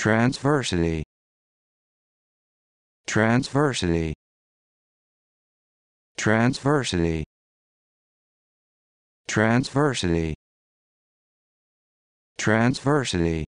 transversity transversity transversity transversity transversity